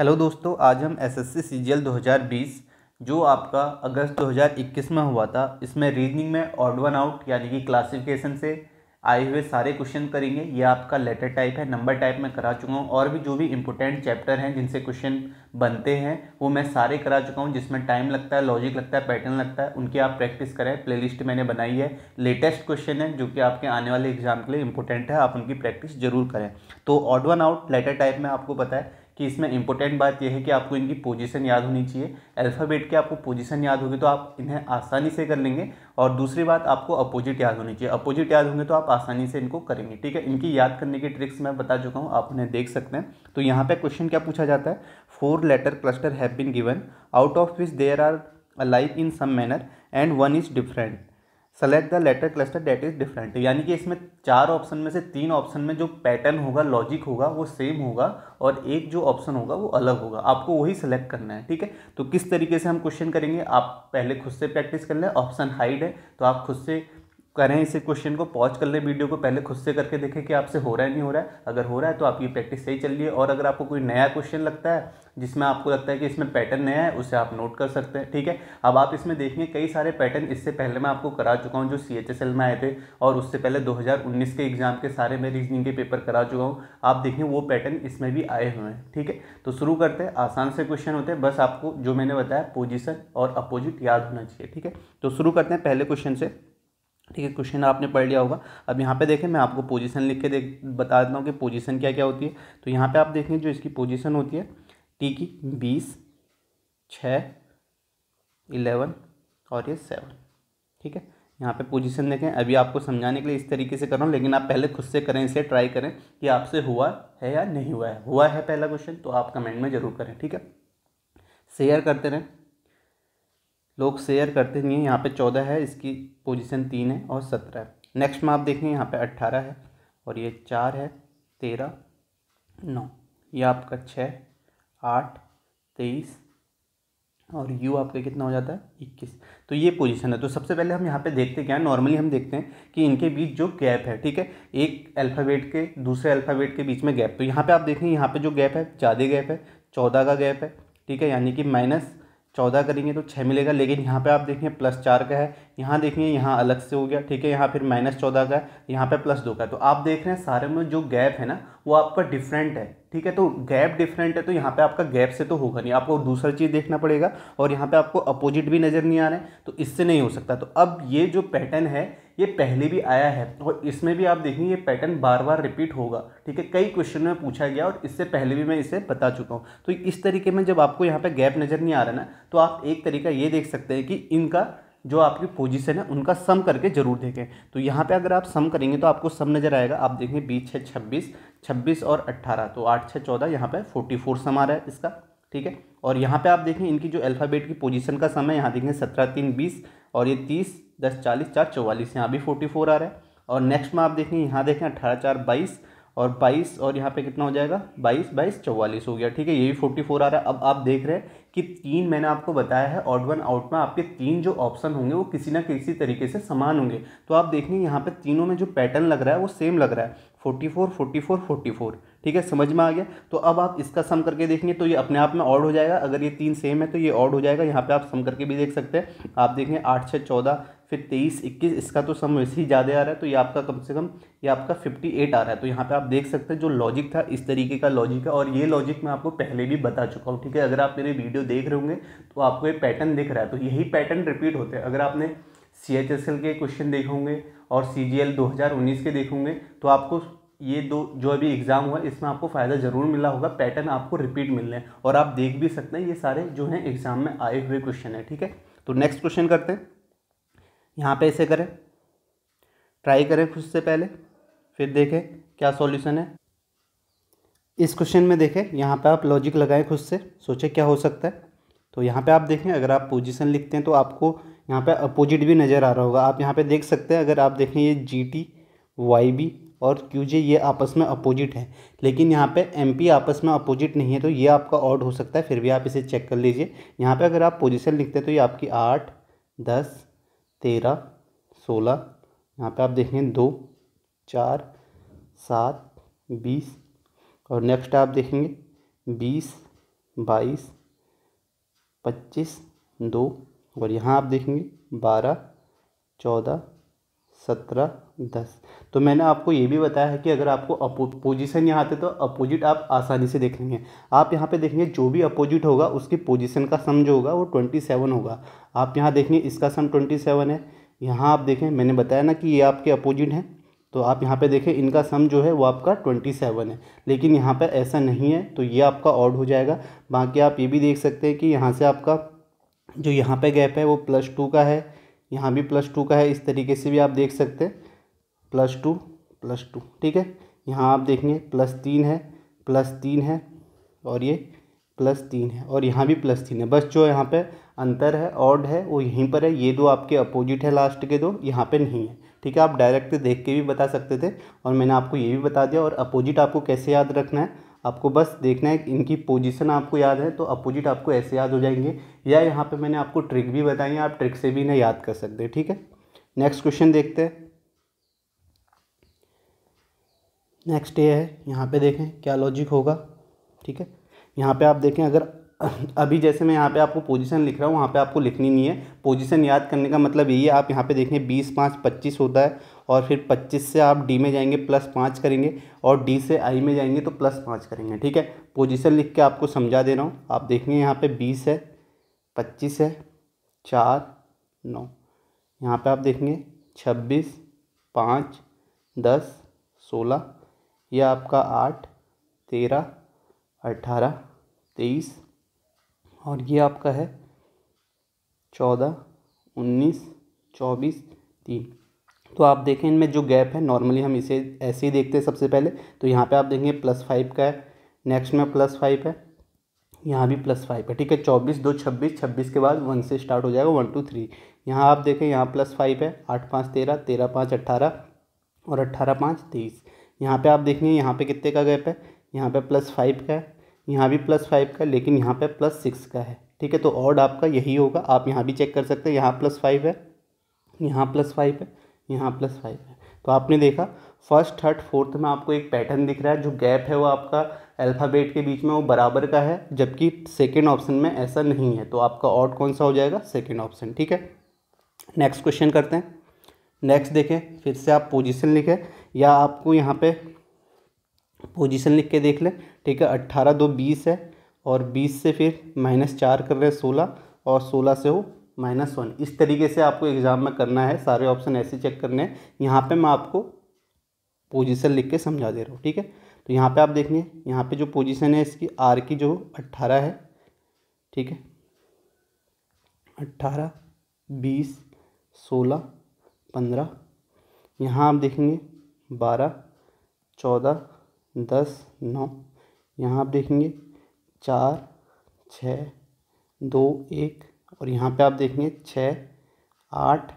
hello दोस्तों आज हम एसएससी सीजीएल 2020 जो आपका अगस्त 2021 में हुआ था इसमें रीजनिंग में ऑड वन आउट यानी कि क्लासिफिकेशन से आए हुए सारे क्वेश्चन करेंगे ये आपका लेटर टाइप है नंबर टाइप में करा चुका हूँ और भी जो भी इंपॉर्टेंट चैप्टर हैं जिनसे क्वेश्चन बनते हैं वो मैं सारे करा चुका हूँ जिसमें टाइम लगता है लॉजिक लगता है पैटर्न लगता है उनकी आप प्रैक्टिस करें प्ले मैंने बनाई है लेटेस्ट क्वेश्चन है जो कि आपके आने वाले एग्जाम के लिए इंपॉर्टेंट है आप उनकी प्रैक्टिस जरूर करें तो odd one out letter type में आपको पता है कि इसमें इंपॉर्टेंट बात यह है कि आपको इनकी पोजीशन याद होनी चाहिए अल्फ़ाबेट के आपको पोजीशन याद होगी तो आप इन्हें आसानी से कर लेंगे और दूसरी बात आपको अपोजिट याद होनी चाहिए अपोजिट याद होंगे तो आप आसानी से इनको करेंगे ठीक है इनकी याद करने की ट्रिक्स मैं बता चुका हूँ आप उन्हें देख सकते हैं तो यहाँ पर क्वेश्चन क्या पूछा जाता है four letter cluster have been given out of which there are alike in some manner and one is different select the letter cluster that is different यानी कि इसमें चार ऑप्शन में से तीन ऑप्शन में जो पैटर्न होगा लॉजिक होगा वो सेम होगा और एक जो ऑप्शन होगा वो अलग होगा आपको वही सेलेक्ट करना है ठीक है तो किस तरीके से हम क्वेश्चन करेंगे आप पहले खुद से प्रैक्टिस कर लें ऑप्शन हाइड है तो आप खुद से करें इसे क्वेश्चन को पॉज कर लें वीडियो को पहले खुद से करके देखें कि आपसे हो रहा है नहीं हो रहा है अगर हो रहा है तो आपकी प्रैक्टिस सही चल रही है और अगर आपको कोई नया क्वेश्चन लगता है जिसमें आपको लगता है कि इसमें पैटर्न नया है उसे आप नोट कर सकते हैं ठीक है अब आप इसमें देखेंगे कई सारे पैटर्न इससे पहले मैं आपको करा चुका हूँ जो सी एच एस एल में आए थे और उससे पहले दो हज़ार उन्नीस के एग्जाम के सारे मैं रीजनिंग के पेपर करा चुका हूँ आप देखें वो पैटर्न इसमें भी आए हुए हैं ठीक है तो शुरू करते हैं आसान से क्वेश्चन होते हैं बस आपको जो मैंने बताया पोजिशन और अपोजिट याद होना चाहिए ठीक है तो शुरू करते हैं पहले क्वेश्चन से ठीक है क्वेश्चन आपने पढ़ लिया होगा अब यहाँ पे देखें मैं आपको पोजीशन लिख के देख बता देता हूँ कि पोजीशन क्या क्या होती है तो यहाँ पे आप देखें जो इसकी पोजीशन होती है टी की बीस छः इलेवन और ये सेवन ठीक है यहाँ पे पोजीशन देखें अभी आपको समझाने के लिए इस तरीके से कर रहा हूँ लेकिन आप पहले खुद से करें इसे ट्राई करें कि आपसे हुआ है या नहीं हुआ है हुआ है पहला क्वेश्चन तो आप कमेंट में ज़रूर करें ठीक है शेयर करते रहें लोग शेयर करते नहीं हैं यहाँ पे चौदह है इसकी पोजीशन तीन है और सत्रह है नेक्स्ट में आप देखें यहाँ पे अट्ठारह है और ये चार है तेरह नौ ये आपका छः आठ तेईस और यू आपका कितना हो जाता है इक्कीस तो ये पोजीशन है तो सबसे पहले हम यहाँ पे देखते क्या है नॉर्मली हम देखते हैं कि इनके बीच जो गैप है ठीक है एक अल्फ़ाबेट के दूसरे अल्फ़ाबेट के बीच में गैप तो यहाँ पर आप देखें यहाँ पर जो गैप है ज़्यादा गैप है चौदह का गैप है ठीक है यानी कि माइनस चौदह करेंगे तो छः मिलेगा लेकिन यहाँ पे आप देखें प्लस चार का है यहाँ देखिए यहाँ अलग से हो गया ठीक है यहाँ फिर माइनस चौदह का है यहाँ पे प्लस दो का है तो आप देख रहे हैं सारे में जो गैप है ना वो आपका डिफरेंट है ठीक है तो गैप डिफरेंट है तो यहाँ पे आपका गैप से तो होगा नहीं आपको दूसरा चीज़ देखना पड़ेगा और यहाँ पर आपको अपोजिट भी नज़र नहीं आ रहा है तो इससे नहीं हो सकता तो अब ये जो पैटर्न है ये पहले भी आया है और इसमें भी आप देखेंगे ये पैटर्न बार बार रिपीट होगा ठीक है कई क्वेश्चन में पूछा गया और इससे पहले भी मैं इसे बता चुका हूँ तो इस तरीके में जब आपको यहाँ पर गैप नज़र नहीं आ रहा ना तो आप एक तरीका ये देख सकते हैं कि इनका जो आपकी पोजीशन है उनका सम करके जरूर देखें तो यहाँ पे अगर आप सम करेंगे तो आपको सम नज़र आएगा आप देखें बीस छः छब्बीस छब्बीस और अट्ठारह तो आठ छः चौदह यहाँ पर फोर्टी फोर सम आ रहा है इसका ठीक है और यहाँ पे आप देखें इनकी जो अल्फ़ाबेट की पोजीशन का सम है यहाँ देखें सत्रह तीन बीस और ये तीस दस चालीस चार चौवालीस यहाँ भी फोर्टी फोर आ रहा है और नेक्स्ट में आप देखें यहाँ देखें अठारह चार बाईस और बाईस और यहाँ पे कितना हो जाएगा बाईस बाईस चौवालीस हो गया ठीक है ये भी फोर्टी फोर आ रहा है अब आप देख रहे हैं कि तीन मैंने आपको बताया है ऑड वन आउट में आपके तीन जो ऑप्शन होंगे वो किसी ना किसी तरीके से समान होंगे तो आप देखेंगे यहाँ पे तीनों में जो पैटर्न लग रहा है वो सेम लग रहा है forty four forty four forty four ठीक है समझ में आ गया तो अब आप इसका सम करके देखेंगे तो ये अपने आप में ऑड हो जाएगा अगर ये तीन सेम है तो ये ऑड हो जाएगा यहाँ पे आप सम करके भी देख सकते हैं आप देखें आठ छः चौदह फिर तेईस इक्कीस इसका तो सम वैसे ही ज़्यादा आ रहा है तो ये आपका कम से कम ये आपका फिफ्टी एट आ रहा है तो यहाँ पे आप देख सकते हैं जो लॉजिक था इस तरीके का लॉजिक है और ये लॉजिक मैं आपको पहले भी बता चुका हूँ ठीक है अगर आप मेरे वीडियो देख रहे होंगे तो आपको ये पैटर्न दिख रहा है तो यही पैटर्न रिपीट होते हैं अगर आपने सी एच एस एल के क्वेश्चन देखे होंगे और सी जी एल दो हज़ार उन्नीस के देखोगे तो आपको ये दो जो अभी एग्ज़ाम हुआ इसमें आपको फ़ायदा ज़रूर मिला होगा पैटर्न आपको रिपीट मिलने हैं और आप देख भी सकते हैं ये सारे जो हैं एग्ज़ाम में आए हुए क्वेश्चन है ठीक है तो नेक्स्ट क्वेश्चन करते हैं यहाँ पे ऐसे करें ट्राई करें खुद से पहले फिर देखें क्या सॉल्यूशन है इस क्वेश्चन में देखें यहाँ पे आप लॉजिक लगाएं खुद से सोचें क्या हो सकता है तो यहाँ पे आप देखें अगर आप पोजीशन लिखते हैं तो आपको यहाँ पे अपोजिट भी नज़र आ रहा होगा आप यहाँ पे देख सकते हैं अगर आप देखें ये जी टी वाई बी और क्यू जे ये आपस में अपोजिट है लेकिन यहाँ पे एम पी आपस में अपोजिट नहीं है तो ये आपका ऑड हो सकता है फिर भी आप इसे चेक कर लीजिए यहाँ पे अगर आप पोजीशन लिखते हैं तो ये आपकी आठ दस तेरह सोलह यहाँ पे आप देखेंगे दो चार सात बीस और नेक्स्ट आप देखेंगे बीस बाईस पच्चीस दो और यहाँ आप देखेंगे बारह चौदह सत्रह दस तो मैंने आपको ये भी बताया है कि अगर आपको अपो पोजिशन यहाँ आते तो अपोजिट आप आसानी से देख लेंगे आप यहाँ पे देखेंगे जो भी अपोजिट होगा उसकी पोजिशन का सम जो होगा वो ट्वेंटी सेवन होगा आप यहाँ देखेंगे इसका सम ट्वेंटी सेवन है यहाँ आप देखें मैंने बताया ना कि ये आपके अपोजिट हैं तो आप यहाँ पर देखें इनका सम जो है वो आपका ट्वेंटी सेवन है लेकिन यहाँ पर ऐसा नहीं है तो ये आपका ऑड हो जाएगा बाकी आप ये भी देख सकते हैं कि यहाँ से आपका जो यहाँ पर गैप है वो प्लस टू का है यहाँ भी प्लस टू का है इस तरीके से भी आप देख सकते हैं प्लस टू प्लस टू ठीक है यहाँ आप देखेंगे प्लस तीन है प्लस तीन है और ये प्लस तीन है और यहाँ भी प्लस तीन है बस जो यहाँ पे अंतर है ऑड है वो यहीं पर है ये दो आपके अपोजिट है लास्ट के दो यहाँ पे नहीं है ठीक है आप डायरेक्ट देख के भी बता सकते थे और मैंने आपको ये भी बता दिया और अपोजिट आपको कैसे याद रखना है आपको बस देखना है इनकी पोजीशन आपको याद है तो अपोजिट आपको ऐसे याद हो जाएंगे या यहाँ पे मैंने आपको ट्रिक भी बताई है आप ट्रिक से भी इन्हें याद कर सकते हैं ठीक है नेक्स्ट क्वेश्चन देखते हैं नेक्स्ट ये है यहाँ पे देखें क्या लॉजिक होगा ठीक है यहाँ पे आप देखें अगर अभी जैसे मैं यहाँ पे आपको पोजीशन लिख रहा हूँ वहाँ पे आपको लिखनी नहीं है पोजीशन याद करने का मतलब यही है आप यहाँ पे देखें बीस पाँच पच्चीस होता है और फिर पच्चीस से आप डी में जाएंगे प्लस पाँच करेंगे और डी से आई में जाएंगे तो प्लस पाँच करेंगे ठीक है पोजीशन लिख के आपको समझा दे रहा हूँ आप देखेंगे यहाँ पे बीस है पच्चीस है चार नौ यहाँ पे आप देखेंगे छब्बीस पाँच दस सोलह यह आपका आठ तेरह अट्ठारह तेईस और ये आपका है चौदह उन्नीस चौबीस तीन तो आप देखें इनमें जो गैप है नॉर्मली हम इसे ऐसे ही देखते हैं सबसे पहले तो यहाँ पे आप देखेंगे प्लस फाइव का है नेक्स्ट में प्लस फाइव है यहाँ भी प्लस फाइव है ठीक है चौबीस दो छब्बीस छब्बीस के बाद वन से स्टार्ट हो जाएगा वन टू थ्री यहाँ आप देखें यहाँ प्लस फाइव है आठ पाँच तेरह तेरह पाँच अट्ठारह और अट्ठारह पाँच तेईस यहाँ पर आप देखेंगे यहाँ पर कितने का गैप है यहाँ पर प्लस फाइव का है यहाँ भी प्लस फाइव का लेकिन यहाँ पर प्लस सिक्स का है ठीक है तो ऑर्ड आपका यही होगा आप यहाँ भी चेक कर सकते हैं यहाँ प्लस फाइव है यहाँ प्लस फाइव है यहाँ प्लस फाइव है तो आपने देखा फर्स्ट थर्ड फोर्थ में आपको एक पैटर्न दिख रहा है जो गैप है वो आपका अल्फ़ाबेट के बीच में वो बराबर का है जबकि सेकेंड ऑप्शन में ऐसा नहीं है तो आपका ऑड कौन सा हो जाएगा सेकेंड ऑप्शन ठीक है नेक्स्ट क्वेश्चन करते हैं नेक्स्ट देखें फिर से आप पोजिशन लिखें या आपको यहाँ पर पोजिशन लिख के देख लें ठीक है अट्ठारह दो बीस है और बीस से फिर माइनस चार कर रहे हैं सोलह और सोलह से वो माइनस वन इस तरीके से आपको एग्ज़ाम में करना है सारे ऑप्शन ऐसे चेक करने हैं यहाँ पे मैं आपको पोजीशन लिख के समझा दे रहा हूँ ठीक है तो यहाँ पे आप देखिए यहाँ पे जो पोजीशन है इसकी आर की जो अट्ठारह है ठीक है अट्ठारह बीस सोलह पंद्रह यहाँ आप देखेंगे बारह चौदह दस नौ यहाँ आप देखेंगे चार छः दो एक और यहाँ पे आप देखेंगे छः आठ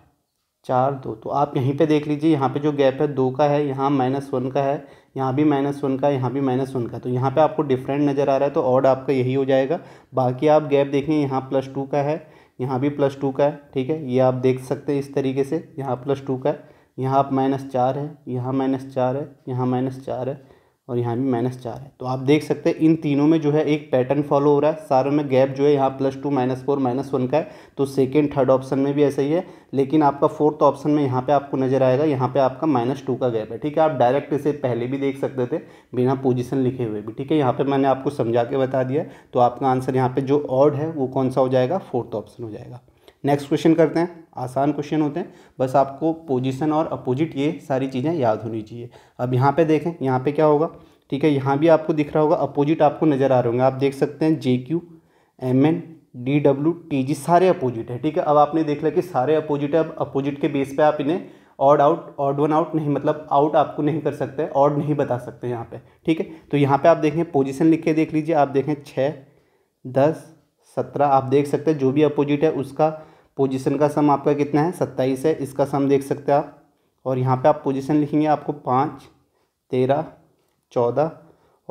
चार दो तो आप यहीं पे देख लीजिए यहाँ पे जो गैप है दो का है यहाँ माइनस वन का है यहाँ भी माइनस वन का यहाँ भी माइनस वन का तो यहाँ पे आपको डिफरेंट नज़र आ रहा है तो ऑड आपका यही हो जाएगा बाकी आप गैप देखें यहाँ प्लस टू का है यहाँ भी प्लस टू का है ठीक है ये आप देख सकते हैं इस तरीके से यहाँ प्लस टू का है यहाँ आप माइनस चार है यहाँ माइनस चार है यहाँ माइनस चार है और यहाँ भी माइनस चार है तो आप देख सकते हैं इन तीनों में जो है एक पैटर्न फॉलो हो रहा है सारे में गैप जो है यहाँ plus two minus four minus one का है तो सेकेंड थर्ड ऑप्शन में भी ऐसा ही है लेकिन आपका फोर्थ ऑप्शन में यहाँ पे आपको नजर आएगा यहाँ पे आपका माइनस टू का गैप है ठीक है आप डायरेक्ट इसे पहले भी देख सकते थे बिना पोजिशन लिखे हुए भी ठीक है यहाँ पर मैंने आपको समझा के बता दिया तो आपका आंसर यहाँ पर जो ऑड है वो कौन सा हो जाएगा फोर्थ ऑप्शन हो जाएगा नेक्स्ट क्वेश्चन करते हैं आसान क्वेश्चन होते हैं बस आपको पोजीशन और अपोजिट ये सारी चीज़ें याद होनी चाहिए अब यहाँ पे देखें यहाँ पे क्या होगा ठीक है यहाँ भी आपको दिख रहा होगा अपोजिट आपको नज़र आ रहे होंगे आप देख सकते हैं J Q M N D W T G सारे अपोजिट है ठीक है अब आपने देख लिया कि सारे अपोजिट है अब अपोजिट के बेस पे आप इन्हें odd out odd one out नहीं मतलब आउट आपको नहीं कर सकते ऑड नहीं बता सकते यहाँ पे ठीक है तो यहाँ पे आप देखें पोजिशन लिख के देख लीजिए आप देखें छः दस सत्रह आप देख सकते हैं जो भी अपोजिट है उसका पोजीशन का सम आपका कितना है सत्ताईस है इसका सम देख सकते हैं आप और यहाँ पे आप पोजीशन लिखेंगे आपको पाँच तेरह चौदह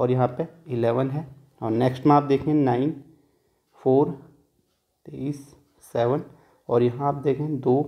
और यहाँ पे इलेवन है और नेक्स्ट में आप देखें नाइन फोर तेईस सेवन और यहाँ आप देखें दो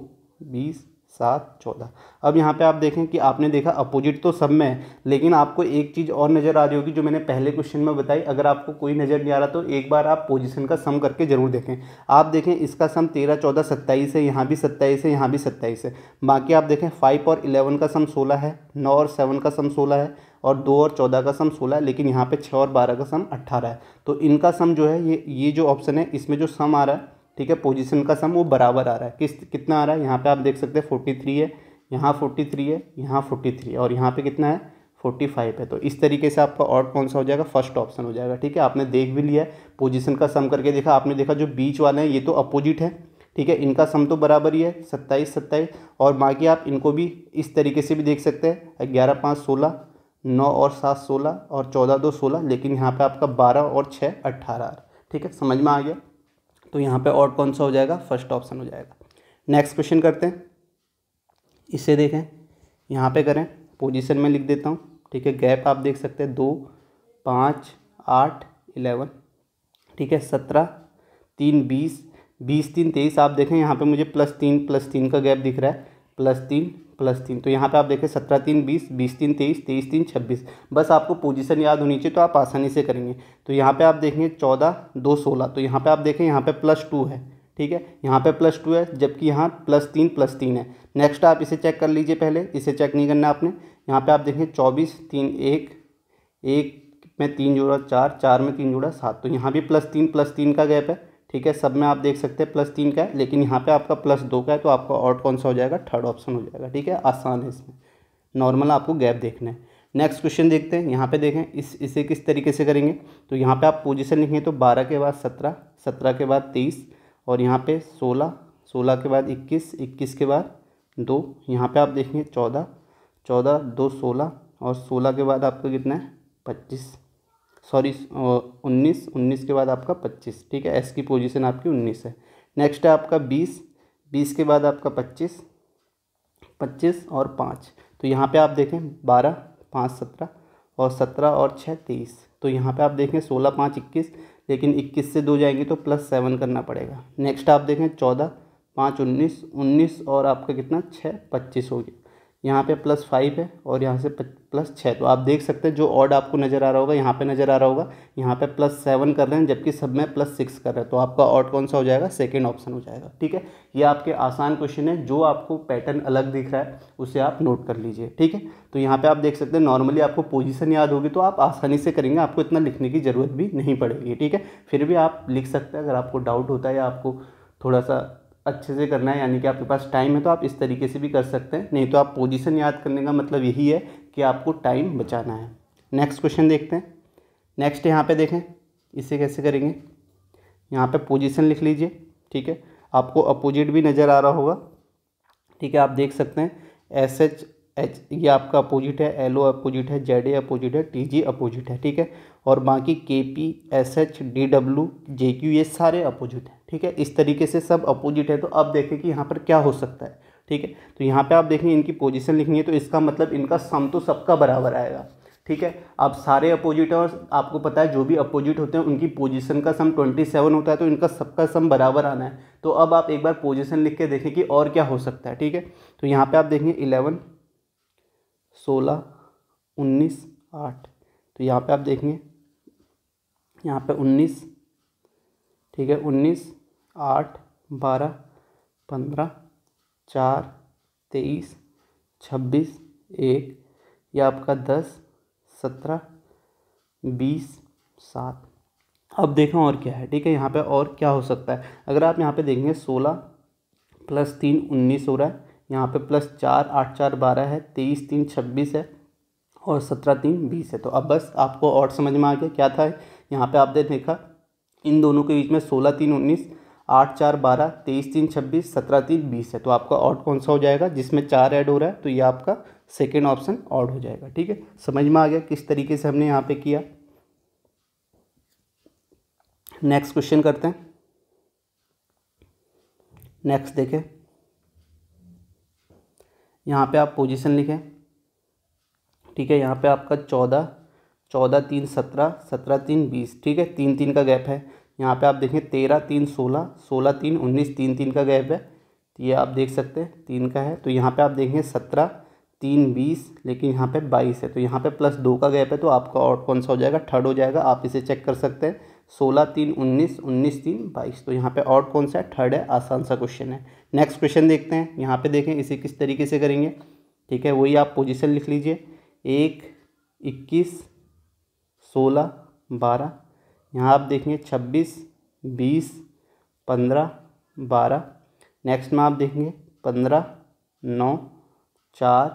बीस सात चौदह अब यहाँ पे आप देखें कि आपने देखा अपोजिट तो सब में है लेकिन आपको एक चीज़ और नज़र आ रही होगी जो मैंने पहले क्वेश्चन में बताई अगर आपको कोई नज़र नहीं आ रहा तो एक बार आप पोजीशन का सम करके ज़रूर देखें आप देखें इसका सम तेरह चौदह सत्ताईस है यहाँ भी सत्ताईस है यहाँ भी सत्ताईस है बाकी आप देखें फाइव और इलेवन का सम सोलह है नौ और सेवन का सम सोलह है और दो और चौदह का सम सोलह है लेकिन यहाँ पर छः और बारह का सम अट्ठारह है तो इनका सम जो है ये ये जो ऑप्शन है इसमें जो सम आ रहा है ठीक है पोजीशन का सम वो बराबर आ रहा है किस कितना आ रहा है यहाँ पे आप देख सकते हैं फोर्टी थ्री है यहाँ फोर्टी थ्री है यहाँ फोर्टी थ्री है और यहाँ पे कितना है फोर्टी फाइव है तो इस तरीके से आपका और कौन सा हो जाएगा फर्स्ट ऑप्शन हो जाएगा ठीक है आपने देख भी लिया है पोजिशन का सम करके देखा आपने देखा जो बीच वाले हैं ये तो अपोजिट है ठीक है इनका सम तो बराबर ही है सत्ताईस सत्ताईस और बाकी आप इनको भी इस तरीके से भी देख सकते हैं ग्यारह पाँच सोलह नौ और सात सोलह और चौदह दो सोलह लेकिन यहाँ पे आपका बारह और छः अट्ठारह ठीक है समझ में आ गया तो यहाँ पे ऑड कौन सा हो जाएगा फर्स्ट ऑप्शन हो जाएगा नेक्स्ट क्वेश्चन करते हैं इसे देखें यहाँ पे करें पोजीशन में लिख देता हूँ ठीक है गैप आप देख सकते हैं दो पाँच आठ इलेवन ठीक है सत्रह तीन बीस बीस तीन तेईस आप देखें यहाँ पर मुझे प्लस तीन प्लस तीन का गैप दिख रहा है प्लस तीन प्लस तीन तो यहाँ पे आप देखें सत्रह तीन बीस बीस तीन तेईस तेईस तीन छब्बीस बस आपको पोजीशन याद होनी चाहिए तो आप आसानी से करेंगे तो यहाँ पे आप देखेंगे चौदह दो सोलह तो यहाँ पे आप देखें यहाँ पे प्लस टू है ठीक है यहाँ पे प्लस टू है जबकि यहाँ प्लस तीन प्लस तीन है नेक्स्ट आप इसे चेक कर लीजिए पहले इसे चेक नहीं करना आपने यहाँ पर आप देखें चौबीस तीन एक एक में तीन जोड़ा चार चार में तीन जोड़ा सात तो यहाँ भी प्लस तीन प्लस तीन का गैप है ठीक है सब में आप देख सकते हैं प्लस तीन का है लेकिन यहाँ पे आपका प्लस दो का है तो आपका आउट कौन सा हो जाएगा थर्ड ऑप्शन हो जाएगा ठीक है आसान है इसमें नॉर्मल आपको गैप देखना है नेक्स्ट क्वेश्चन देखते हैं यहाँ पे देखें इस इसे किस तरीके से करेंगे तो यहाँ पे आप पोजीशन लिखेंगे तो बारह के बाद सत्रह सत्रह के बाद तेईस और यहाँ पर सोलह सोलह के बाद इक्कीस इक्कीस के बाद दो यहाँ पर आप देखेंगे चौदह चौदह दो सोलह और सोलह के बाद आपका कितना है पच्चीस सॉरी उन्नीस उन्नीस के बाद आपका पच्चीस ठीक है एस की पोजीशन आपकी उन्नीस है नेक्स्ट है आपका बीस बीस के बाद आपका पच्चीस पच्चीस और पाँच तो यहाँ पे आप देखें बारह पाँच सत्रह और सत्रह और छः तेईस तो यहाँ पे आप देखें सोलह पाँच इक्कीस लेकिन इक्कीस से दो जाएंगे तो प्लस सेवन करना पड़ेगा नेक्स्ट आप देखें चौदह पाँच उन्नीस उन्नीस और आपका कितना छः पच्चीस हो गया यहाँ पे प्लस फाइव है और यहाँ से प्लस छः तो आप देख सकते हैं जो ऑड आपको नज़र आ रहा होगा यहाँ पे नज़र आ रहा होगा यहाँ पे प्लस सेवन कर रहे हैं जबकि सब में प्लस सिक्स कर रहे हैं तो आपका ऑड कौन सा हो जाएगा सेकेंड ऑप्शन हो जाएगा ठीक है ये आपके आसान क्वेश्चन है जो आपको पैटर्न अलग दिख रहा है उसे आप नोट कर लीजिए ठीक है तो यहाँ पर आप देख सकते हैं नॉर्मली आपको पोजिशन याद होगी तो आप आसानी से करेंगे आपको इतना लिखने की ज़रूरत भी नहीं पड़ेगी ठीक है फिर भी आप लिख सकते हैं अगर आपको डाउट होता है या आपको थोड़ा सा अच्छे से करना है यानी कि आपके पास टाइम है तो आप इस तरीके से भी कर सकते हैं नहीं तो आप पोजीशन याद करने का मतलब यही है कि आपको टाइम बचाना है नेक्स्ट क्वेश्चन देखते हैं नेक्स्ट यहाँ पे देखें इसे कैसे करेंगे यहाँ पे पोजीशन लिख लीजिए ठीक है आपको अपोजिट भी नज़र आ रहा होगा ठीक है आप देख सकते हैं एस एच एच ये आपका अपोजिट है एल ओ अपोजिट है जेड ए अपोजिट है टी जी अपोजिट है ठीक है और बाकी के P S H D W J Q ये सारे अपोजिट हैं ठीक है इस तरीके से सब अपोजिट है तो अब देखें कि यहाँ पर क्या हो सकता है ठीक है तो यहाँ पे आप देखें इनकी पोजीशन लिखनी है तो इसका मतलब इनका सम तो सबका बराबर आएगा ठीक है अब सारे अपोजिट और आपको पता है जो भी अपोजिट होते हैं उनकी पोजिशन का सम ट्वेंटी होता है तो इनका सबका सम बराबर आना है तो अब आप एक बार पोजिशन लिख के देखें कि और क्या हो सकता है ठीक है तो यहाँ पर आप देखेंगे इलेवन सोलह उन्नीस आठ तो यहाँ पे आप देखेंगे यहाँ पे उन्नीस ठीक है उन्नीस आठ बारह पंद्रह चार तेईस छब्बीस एक या आपका दस सत्रह बीस सात अब देखें और क्या है ठीक है यहाँ पे और क्या हो सकता है अगर आप यहाँ पे देखेंगे सोलह प्लस तीन उन्नीस हो रहा है यहाँ पे प्लस चार आठ चार बारह है तेईस तीन छब्बीस है और सत्रह तीन बीस है तो अब बस आपको और समझ में आ गया क्या था यहाँ पे आपने देखा इन दोनों के बीच में सोलह तीन उन्नीस आठ चार बारह तेईस तीन छब्बीस सत्रह तीन बीस है तो आपका ऑड कौन सा हो जाएगा जिसमें चार ऐड हो रहा है तो ये आपका सेकेंड ऑप्शन ऑड हो जाएगा ठीक है समझ में आ गया किस तरीके से हमने यहाँ पर किया नेक्स्ट क्वेश्चन करते हैं नेक्स्ट देखें यहाँ पे आप पोजीशन लिखें ठीक है यहाँ पे आपका चौदह चौदह तीन सत्रह सत्रह तीन बीस ठीक है तीन तीन का गैप है यहाँ पे आप देखें तेरह तीन सोलह सोलह तीन उन्नीस तीन तीन का गैप है तो ये आप देख सकते हैं तीन का है तो यहाँ पे आप देखें सत्रह तीन बीस लेकिन यहाँ पे बाईस है तो यहाँ पे प्लस दो का गैप है तो आपका और कौन सा हो जाएगा थर्ड हो जाएगा आप इसे चेक कर सकते हैं सोलह तीन उन्नीस उन्नीस तीन बाईस तो यहाँ पे और कौन सा है थर्ड है आसान सा क्वेश्चन है नेक्स्ट क्वेश्चन देखते हैं यहाँ पे देखें इसे किस तरीके से करेंगे ठीक है वही आप पोजिशन लिख लीजिए एक इक्कीस सोलह बारह यहाँ आप देखेंगे छब्बीस बीस पंद्रह बारह नेक्स्ट में आप देखेंगे पंद्रह नौ चार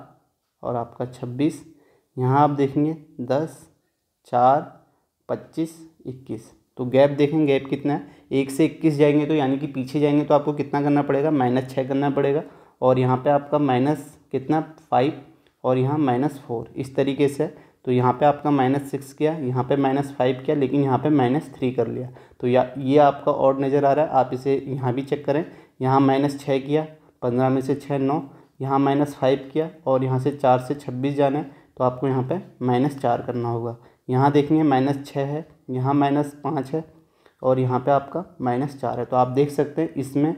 और आपका छब्बीस यहाँ आप देखेंगे दस चार पच्चीस इक्कीस तो गैप देखें गैप कितना है एक से इक्कीस जाएंगे तो यानी कि पीछे जाएंगे तो आपको कितना करना पड़ेगा माइनस छः करना पड़ेगा और यहाँ पे आपका माइनस कितना फाइव और यहाँ माइनस फोर इस तरीके से तो यहाँ पे आपका माइनस सिक्स किया यहाँ पे माइनस फाइव किया लेकिन यहाँ पे माइनस थ्री कर लिया तो या ये आपका और नज़र आ रहा है आप इसे यहाँ भी चेक करें यहाँ माइनस छः किया पंद्रह में से छः नौ यहाँ माइनस फाइव किया और यहाँ से चार से छब्बीस जाना है तो आपको यहाँ पे माइनस चार करना होगा यहाँ देखेंगे माइनस छः है यहाँ माइनस पाँच है और यहाँ पर आपका माइनस चार है तो आप देख सकते हैं इसमें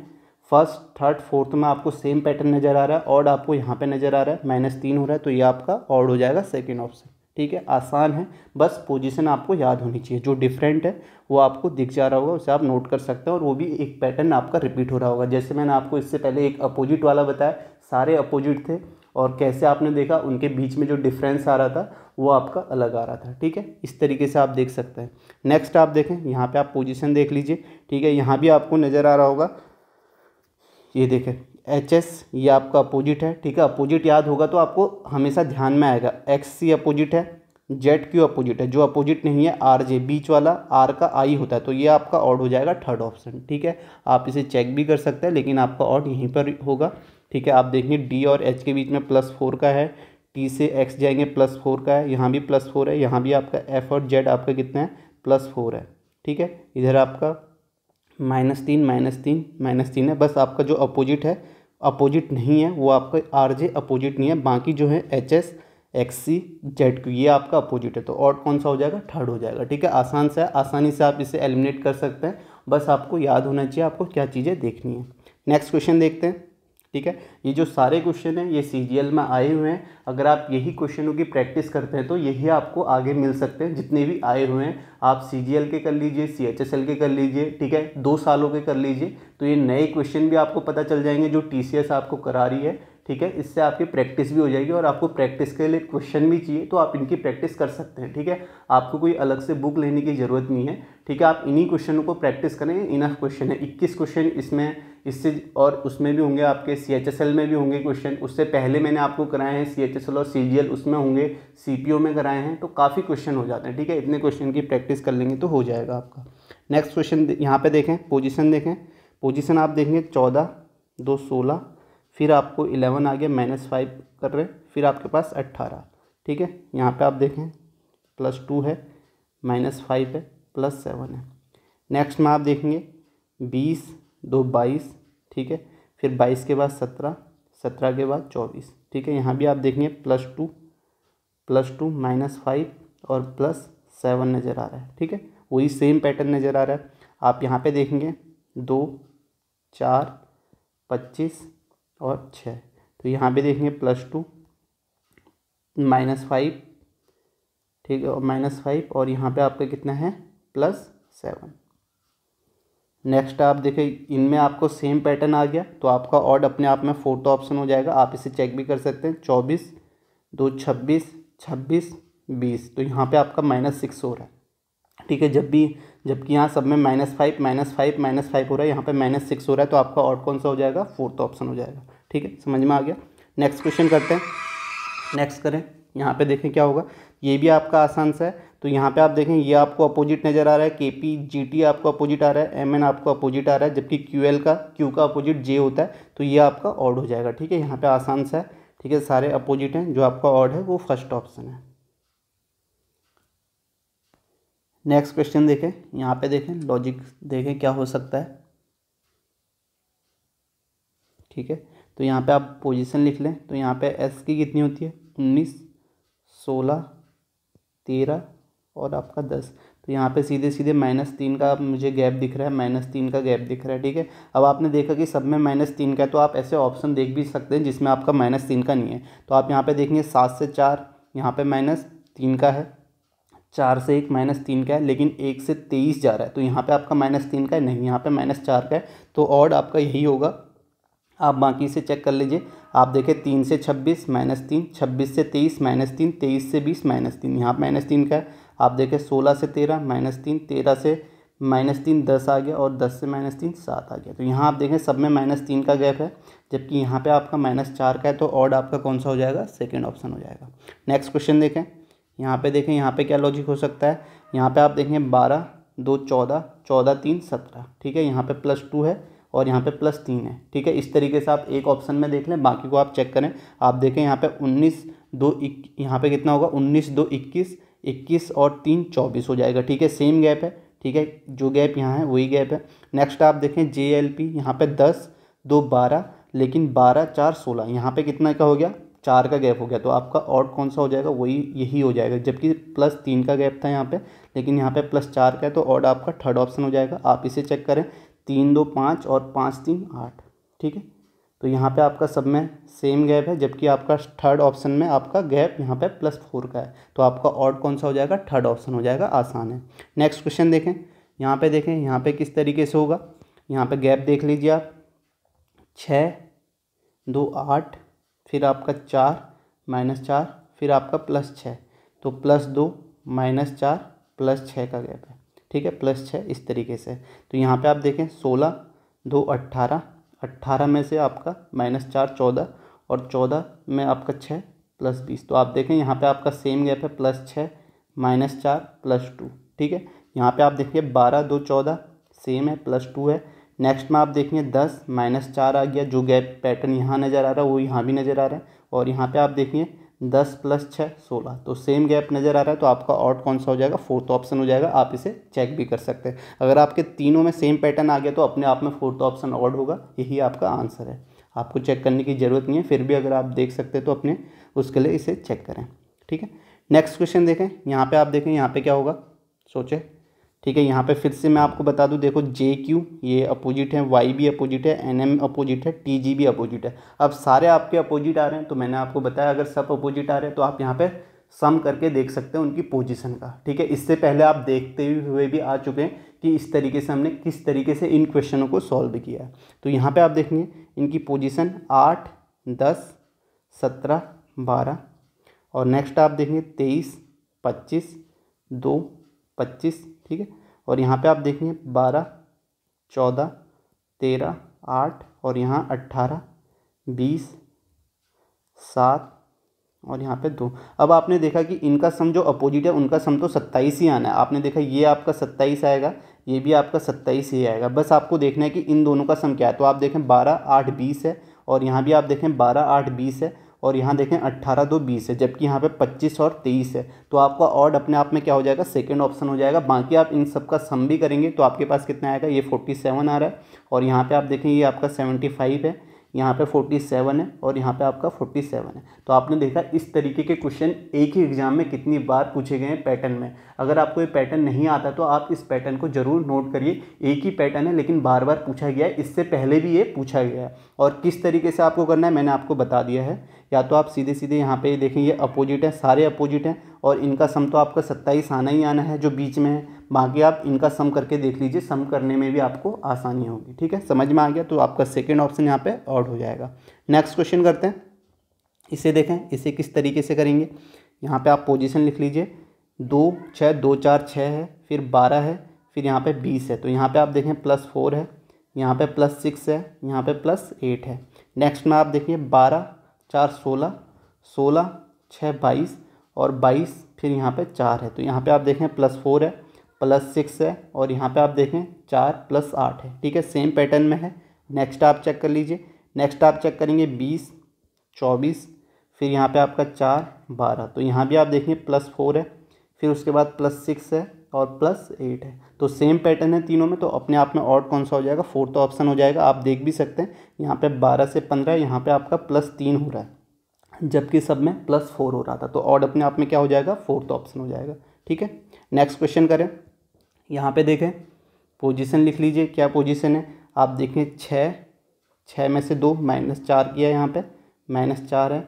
फर्स्ट थर्ड फोर्थ में आपको सेम पैटर्न नज़र आ रहा है और आपको यहाँ पर नज़र आ रहा है माइनस तीन हो रहा है तो ये आपका ऑड हो जाएगा सेकेंड ऑप्शन ठीक है आसान है बस पोजीशन आपको याद होनी चाहिए जो डिफरेंट है वो आपको दिख जा रहा होगा उसे आप नोट कर सकते हैं और वो भी एक पैटर्न आपका रिपीट हो रहा होगा जैसे मैंने आपको इससे पहले एक अपोजिट वाला बताया सारे अपोजिट थे और कैसे आपने देखा उनके बीच में जो डिफरेंस आ रहा था वो आपका अलग आ रहा था ठीक है इस तरीके से आप देख सकते हैं नेक्स्ट आप देखें यहाँ पर आप पोजिशन देख लीजिए ठीक है यहाँ भी आपको नज़र आ रहा होगा ये देखें एच एस ये आपका अपोजिट है ठीक है अपोजिट याद होगा तो आपको हमेशा ध्यान में आएगा एक्स सी अपोजिट है जेड क्यू अपोजिट है जो अपोजिट नहीं है आर जे बीच वाला आर का आई होता है तो ये आपका ऑड हो जाएगा थर्ड ऑप्शन ठीक है आप इसे चेक भी कर सकते हैं लेकिन आपका ऑड यहीं पर होगा ठीक है आप देखिए डी और एच के बीच में प्लस फोर का है टी से एक्स जाएंगे प्लस फोर का है यहाँ भी प्लस फोर है यहाँ भी आपका एफ और जेड आपका कितना है प्लस फोर है ठीक है इधर आपका माइनस तीन माइनस तीन माइनस तीन है बस आपका जो अपोजिट है अपोजिट नहीं है वो आपका आर जे अपोजिट नहीं है बाकी जो है H S X C Z Q ये आपका अपोजिट है तो और कौन सा हो जाएगा थर्ड हो जाएगा ठीक है आसान से आसानी से आप इसे एलिमिनेट कर सकते हैं बस आपको याद होना चाहिए आपको क्या चीज़ें देखनी है नेक्स्ट क्वेश्चन देखते हैं ठीक है ये जो सारे क्वेश्चन हैं ये सी में आए हुए हैं अगर आप यही क्वेश्चनों की प्रैक्टिस करते हैं तो यही आपको आगे मिल सकते हैं जितने भी आए हुए हैं आप सी के कर लीजिए सी के कर लीजिए ठीक है दो सालों के कर लीजिए तो ये नए क्वेश्चन भी आपको पता चल जाएंगे जो टी आपको करा रही है ठीक है इससे आपकी प्रैक्टिस भी हो जाएगी और आपको प्रैक्टिस के लिए क्वेश्चन भी चाहिए तो आप इनकी प्रैक्टिस कर सकते हैं ठीक है आपको कोई अलग से बुक लेने की ज़रूरत नहीं है ठीक है आप इन्हीं क्वेश्चनों को प्रैक्टिस करें इनफ क्वेश्चन है इक्कीस क्वेश्चन इसमें इससे और उसमें भी होंगे आपके सी एच एस एल में भी होंगे क्वेश्चन उससे पहले मैंने आपको कराए हैं सी एच एस एल और सी जी एल उसमें होंगे सी पी ओ में कराए हैं तो काफ़ी क्वेश्चन हो जाते हैं ठीक है इतने क्वेश्चन की प्रैक्टिस कर लेंगे तो हो जाएगा आपका नेक्स्ट क्वेश्चन यहाँ पर देखें पोजिशन देखें पोजिशन आप देखेंगे चौदह दो सोलह फिर आपको इलेवन आ गया माइनस फाइव कर रहे फिर आपके पास अट्ठारह ठीक है यहाँ पे आप देखें प्लस टू है माइनस फाइव है प्लस सेवन है नेक्स्ट में आप देखेंगे बीस दो बाईस ठीक है फिर बाईस के बाद सत्रह सत्रह के बाद चौबीस ठीक है यहाँ भी आप देखेंगे plus two plus two minus five और प्लस सेवन नज़र आ रहा है ठीक है वही सेम पैटर्न नज़र आ रहा है आप यहाँ पे देखेंगे दो चार पच्चीस और छः तो यहाँ पे देखेंगे प्लस टू माइनस फाइव ठीक है माइनस फाइव और यहाँ पे आपका कितना है प्लस सेवन नेक्स्ट आप देखें इनमें आपको सेम पैटर्न आ गया तो आपका ऑड अपने आप में फोर्थ ऑप्शन हो जाएगा आप इसे चेक भी कर सकते हैं चौबीस दो छब्बीस छब्बीस बीस तो यहाँ पे आपका माइनस सिक्स हो रहा है ठीक है जब भी जबकि यहाँ सब में minus five minus five minus five हो रहा है यहाँ पे माइनस सिक्स हो रहा है तो आपका ऑड कौन सा हो जाएगा फोर्थ ऑप्शन हो जाएगा ठीक है समझ में आ गया नेक्स्ट क्वेश्चन करते हैं नेक्स्ट करें यहाँ पे देखें क्या होगा ये भी आपका आसान सा है तो यहाँ पे आप देखें ये आपको अपोजिट नज़र आ रहा है के पी जी टी आपको अपोजिट आ रहा है एम एन आपको अपोजिट आ रहा है जबकि क्यू एल का क्यू का अपोजिट जे होता है तो ये आपका ऑड हो जाएगा ठीक है यहाँ पे आसान सा है ठीक है सारे अपोजिट हैं जो आपका ऑड है वो फर्स्ट ऑप्शन है नेक्स्ट क्वेश्चन देखें यहाँ पे देखें लॉजिक देखें क्या हो सकता है ठीक है तो यहाँ पे आप पोजीशन लिख लें तो यहाँ पे एस की कितनी होती है उन्नीस सोलह तेरह और आपका दस तो यहाँ पे सीधे सीधे माइनस तीन का मुझे गैप दिख रहा है माइनस तीन का गैप दिख रहा है ठीक है अब आपने देखा कि सब में माइनस तीन का है तो आप ऐसे ऑप्शन देख भी सकते हैं जिसमें आपका माइनस तीन का नहीं है तो आप यहाँ पे देखेंगे सात से चार यहाँ पे माइनस तीन का है चार से एक माइनस तीन का है लेकिन एक से तेईस जा रहा है तो यहाँ पर आपका माइनस तीन का है नहीं यहाँ पर माइनस चार का है तो ऑड आपका यही होगा आप बाकी से चेक कर लीजिए आप देखें तीन से छब्बीस माइनस तीन छब्बीस से तेईस माइनस तीन तेईस से बीस माइनस तीन यहाँ माइनस तीन का है आप देखें सोलह से तेरह माइनस तीन तेरह से माइनस तीन दस आ गया और दस से माइनस तीन सात आ गया तो यहाँ आप देखें सब में माइनस तीन का गैप है जबकि यहाँ पे आपका माइनस चार का है तो ऑड आपका कौन सा हो जाएगा सेकेंड ऑप्शन हो जाएगा नेक्स्ट क्वेश्चन देखें यहाँ पे देखें यहाँ पे क्या लॉजिक हो सकता है यहाँ पे आप देखें बारह दो चौदह चौदह तीन सत्रह ठीक है यहाँ पर प्लस टू है और यहाँ पर प्लस तीन है ठीक है इस तरीके से आप एक ऑप्शन में देख लें बाकी को आप चेक करें आप देखें यहाँ पर उन्नीस दो इक् यहाँ पर कितना होगा उन्नीस दो इक्कीस इक्कीस और तीन चौबीस हो जाएगा ठीक है सेम गैप है ठीक है जो गैप यहाँ है वही गैप है नेक्स्ट आप देखें जे एल पी यहाँ पर दस दो बारह लेकिन बारह चार सोलह यहाँ पे कितना का हो गया चार का गैप हो गया तो आपका ऑड कौन सा हो जाएगा वही यही हो जाएगा जबकि प्लस तीन का गैप था यहाँ पे लेकिन यहाँ पे प्लस चार का है तो ऑड आपका थर्ड ऑप्शन हो जाएगा आप इसे चेक करें तीन दो पाँच और पाँच तीन आठ ठीक है तो यहाँ पे आपका सब में सेम गैप है जबकि आपका थर्ड ऑप्शन में आपका गैप यहाँ पे प्लस फोर का है तो आपका ऑड कौन सा हो जाएगा थर्ड ऑप्शन हो जाएगा आसान है नेक्स्ट क्वेश्चन देखें यहाँ पे देखें यहाँ पे किस तरीके से होगा यहाँ पे गैप देख लीजिए आप छः दो आठ फिर आपका चार माइनस चार फिर आपका प्लस छः तो प्लस दो माइनस चार प्लस छः का गैप है ठीक है प्लस छः इस तरीके से तो यहाँ पर आप देखें सोलह दो अट्ठारह अट्ठारह में से आपका माइनस चार चौदह और चौदह में आपका छः प्लस बीस तो आप देखें यहाँ पे आपका सेम गैप है प्लस छः माइनस चार प्लस टू ठीक है यहाँ पे आप देखिए बारह दो चौदह सेम है प्लस टू है नेक्स्ट में आप देखिए दस माइनस चार आ गया जो गैप पैटर्न यहाँ नज़र आ रहा है वो यहाँ भी नज़र आ रहा है और यहाँ पे आप देखिए दस प्लस छः सोलह तो सेम गैप नज़र आ रहा है तो आपका ऑट कौन सा हो जाएगा फोर्थ ऑप्शन हो जाएगा आप इसे चेक भी कर सकते हैं अगर आपके तीनों में सेम पैटर्न आ गया तो अपने आप में फोर्थ ऑप्शन ऑड होगा यही आपका आंसर है आपको चेक करने की ज़रूरत नहीं है फिर भी अगर आप देख सकते हैं तो अपने उसके लिए इसे चेक करें ठीक है नेक्स्ट क्वेश्चन देखें यहाँ पर आप देखें यहाँ पर क्या होगा सोचें ठीक है यहाँ पे फिर से मैं आपको बता दूँ देखो जे क्यू ये अपोजिट है वाई भी अपोजिट है एन एम अपोजिट है टी जी भी अपोजिट है अब सारे आपके अपोजिट आ रहे हैं तो मैंने आपको बताया अगर सब अपोजिट आ रहे हैं तो आप यहाँ पे सम करके देख सकते हैं उनकी पोजीशन का ठीक है इससे पहले आप देखते हुए भी आ चुके हैं कि इस तरीके से हमने किस तरीके से इन क्वेश्चनों को सॉल्व किया है तो यहाँ पर आप देखेंगे इनकी पोजिशन आठ दस सत्रह बारह और नेक्स्ट आप देखेंगे तेईस पच्चीस दो पच्चीस ठीक है और यहाँ पे आप देखेंगे बारह चौदह तेरह आठ और यहाँ अट्ठारह बीस सात और यहाँ पे दो अब आपने देखा कि इनका सम जो अपोजिट है उनका सम तो सत्ताईस ही आना है आपने देखा ये आपका सत्ताईस आएगा ये भी आपका सत्ताईस ही आएगा बस आपको देखना है कि इन दोनों का सम क्या है तो आप देखें बारह आठ बीस है और यहाँ भी आप देखें बारह आठ बीस है और यहाँ देखें अट्ठारह दो बीस है जबकि यहाँ पे पच्चीस और तेईस है तो आपका ऑड अपने आप में क्या हो जाएगा सेकेंड ऑप्शन हो जाएगा बाकी आप इन सब का सम भी करेंगे तो आपके पास कितना आएगा ये फोर्टी सेवन आ रहा है और यहाँ पर आप देखें ये आपका सेवेंटी फाइव है यहाँ पे 47 है और यहाँ पे आपका 47 है तो आपने देखा इस तरीके के क्वेश्चन एक ही एग्ज़ाम में कितनी बार पूछे गए हैं पैटर्न में अगर आपको ये पैटर्न नहीं आता तो आप इस पैटर्न को ज़रूर नोट करिए एक ही पैटर्न है लेकिन बार बार पूछा गया है इससे पहले भी ये पूछा गया है और किस तरीके से आपको करना है मैंने आपको बता दिया है या तो आप सीधे सीधे यहाँ पर देखें ये अपोजिट है सारे अपोजिट हैं और इनका सम तो आपका सत्ताईस आना ही आना है जो बीच में है बाकी आप इनका सम करके देख लीजिए सम करने में भी आपको आसानी होगी ठीक है समझ में आ गया तो आपका सेकेंड ऑप्शन यहाँ पे आउट हो जाएगा नेक्स्ट क्वेश्चन करते हैं इसे देखें इसे किस तरीके से करेंगे यहाँ पे आप पोजीशन लिख लीजिए दो छः दो चार छः है फिर बारह है फिर यहाँ पे बीस है तो यहाँ पे आप देखें प्लस फोर है यहाँ पे प्लस सिक्स है यहाँ पे प्लस एट है नेक्स्ट में आप देखिए बारह चार सोलह सोलह छः बाईस और बाईस फिर यहाँ पे चार है तो यहाँ पे आप देखें प्लस फोर है प्लस सिक्स है और यहाँ पे आप देखें चार प्लस आठ है ठीक है सेम पैटर्न में है नेक्स्ट आप चेक कर लीजिए नेक्स्ट आप चेक करेंगे बीस चौबीस फिर यहाँ पे आपका चार बारह तो यहाँ भी आप देखें प्लस फोर है फिर उसके बाद प्लस सिक्स है और प्लस एट है तो सेम पैटर्न है तीनों में तो अपने आप में ऑड कौन सा हो जाएगा फोर्थ ऑप्शन हो जाएगा आप देख भी सकते हैं यहाँ पर बारह से पंद्रह यहाँ पर आपका प्लस तीन हो रहा है जबकि सब में प्लस फोर हो रहा था तो ऑड अपने आप में क्या हो जाएगा फोर्थ ऑप्शन हो जाएगा ठीक है नेक्स्ट क्वेश्चन करें यहाँ पे देखें पोजीशन लिख लीजिए क्या पोजीशन है आप देखें छः छः में से दो माइनस चार किया यहाँ पे माइनस चार है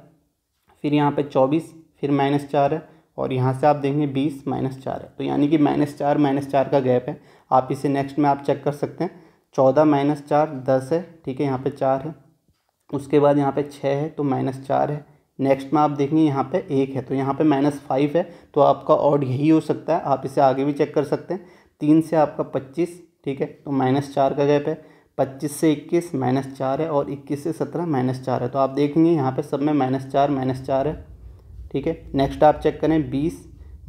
फिर यहाँ पे चौबीस फिर माइनस चार है और यहाँ से आप देखेंगे बीस माइनस चार है तो यानी कि माइनस चार माइनस चार का गैप है आप इसे नेक्स्ट में आप चेक कर सकते हैं चौदह माइनस चार दस है ठीक है यहाँ पर चार है उसके बाद यहाँ पर छः है तो माइनस चार है नेक्स्ट में आप देखेंगे यहाँ पे एक है तो यहाँ पे माइनस फाइव है तो आपका ऑड यही हो सकता है आप इसे आगे भी चेक कर सकते हैं तीन से आपका पच्चीस ठीक है तो माइनस चार का गैप है पच्चीस से इक्कीस माइनस चार है और इक्कीस से सत्रह माइनस चार है तो आप देखेंगे यहाँ पे सब में माइनस चार माइनस चार है ठीक है नेक्स्ट आप चेक करें बीस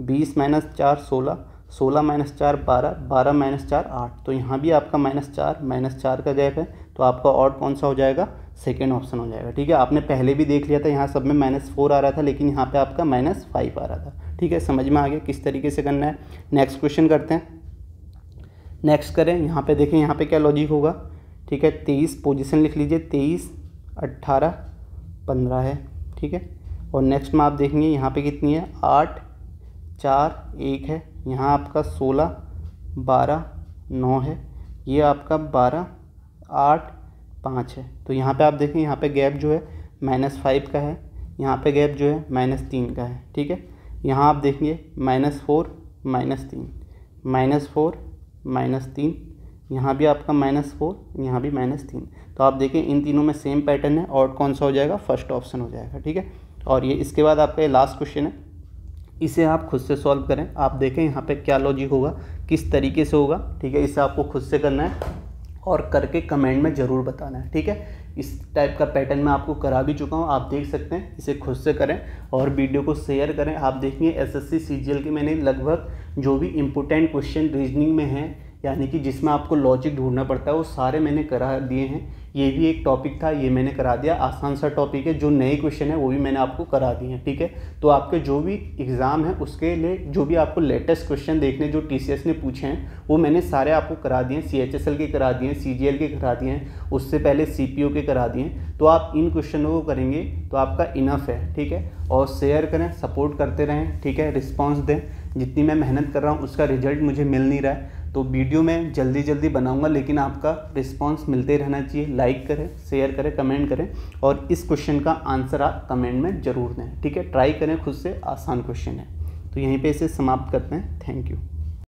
बीस माइनस चार सोलह सोलह माइनस चार बारह बारह माइनस चार आठ तो यहाँ भी आपका माइनस चार माइनस चार का गैप है तो आपका ऑड कौन सा हो जाएगा सेकेंड ऑप्शन हो जाएगा ठीक है आपने पहले भी देख लिया था यहाँ सब में माइनस फोर आ रहा था लेकिन यहाँ पे आपका माइनस फाइव आ रहा था ठीक है समझ में आ गया किस तरीके से करना है नेक्स्ट क्वेश्चन करते हैं नेक्स्ट करें यहाँ पे देखें यहाँ पे क्या लॉजिक होगा ठीक है तेईस पोजीशन लिख लीजिए तेईस अट्ठारह पंद्रह है ठीक है और नेक्स्ट में आप देखेंगे यहाँ पे कितनी है आठ चार एक है यहाँ आपका सोलह बारह नौ है ये आपका बारह आठ पाँच है तो यहाँ पे आप देखें यहाँ पे गैप जो है माइनस फाइव का है यहाँ पे गैप जो है माइनस तीन का है ठीक है यहाँ आप देखेंगे माइनस फोर माइनस तीन माइनस फोर माइनस तीन यहाँ भी आपका माइनस फोर यहाँ भी माइनस तीन तो आप देखें इन तीनों में सेम पैटर्न है और कौन सा हो जाएगा फर्स्ट ऑप्शन हो जाएगा ठीक है और ये इसके बाद आपका ये लास्ट क्वेश्चन है इसे आप खुद से सॉल्व करें आप देखें यहाँ पे क्या लॉजिक होगा किस तरीके से होगा ठीक है इसे आपको खुद से करना है और करके कमेंट में ज़रूर बताना है ठीक है इस टाइप का पैटर्न मैं आपको करा भी चुका हूँ आप देख सकते हैं इसे खुद से करें और वीडियो को शेयर करें आप देखेंगे एसएससी सीजीएल के मैंने लगभग जो भी इम्पोर्टेंट क्वेश्चन रीजनिंग में हैं यानी कि जिसमें आपको लॉजिक ढूंढना पड़ता है वो सारे मैंने करा दिए हैं ये भी एक टॉपिक था ये मैंने करा दिया आसान सा टॉपिक है जो नए क्वेश्चन है वो भी मैंने आपको करा दिए हैं ठीक है तो आपके जो भी एग्ज़ाम है उसके लिए जो भी आपको लेटेस्ट क्वेश्चन देखने जो टी ने पूछे हैं वो मैंने सारे आपको करा दिए हैं सी के करा दिए हैं सी के करा दिए हैं उससे पहले सी के करा दिए हैं तो आप इन क्वेश्चनों को करेंगे तो आपका इनफ है ठीक है और शेयर करें सपोर्ट करते रहें ठीक है रिस्पॉन्स दें जितनी मैं मेहनत कर रहा हूँ उसका रिजल्ट मुझे मिल नहीं रहा है तो वीडियो मैं जल्दी जल्दी बनाऊंगा लेकिन आपका रिस्पांस मिलते रहना चाहिए लाइक करें शेयर करें कमेंट करें और इस क्वेश्चन का आंसर आप कमेंट में ज़रूर दें ठीक है ट्राई करें खुद से आसान क्वेश्चन है तो यहीं पे इसे समाप्त करते हैं थैंक यू